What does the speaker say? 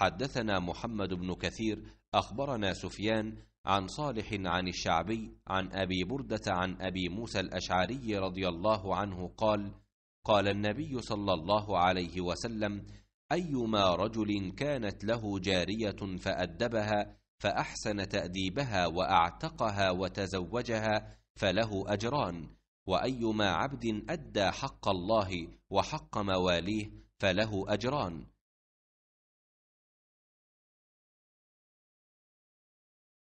حدثنا محمد بن كثير اخبرنا سفيان عن صالح عن الشعبي عن ابي برده عن ابي موسى الاشعري رضي الله عنه قال قال النبي صلى الله عليه وسلم ايما رجل كانت له جاريه فادبها فاحسن تاديبها واعتقها وتزوجها فله اجران وايما عبد ادى حق الله وحق مواليه فله اجران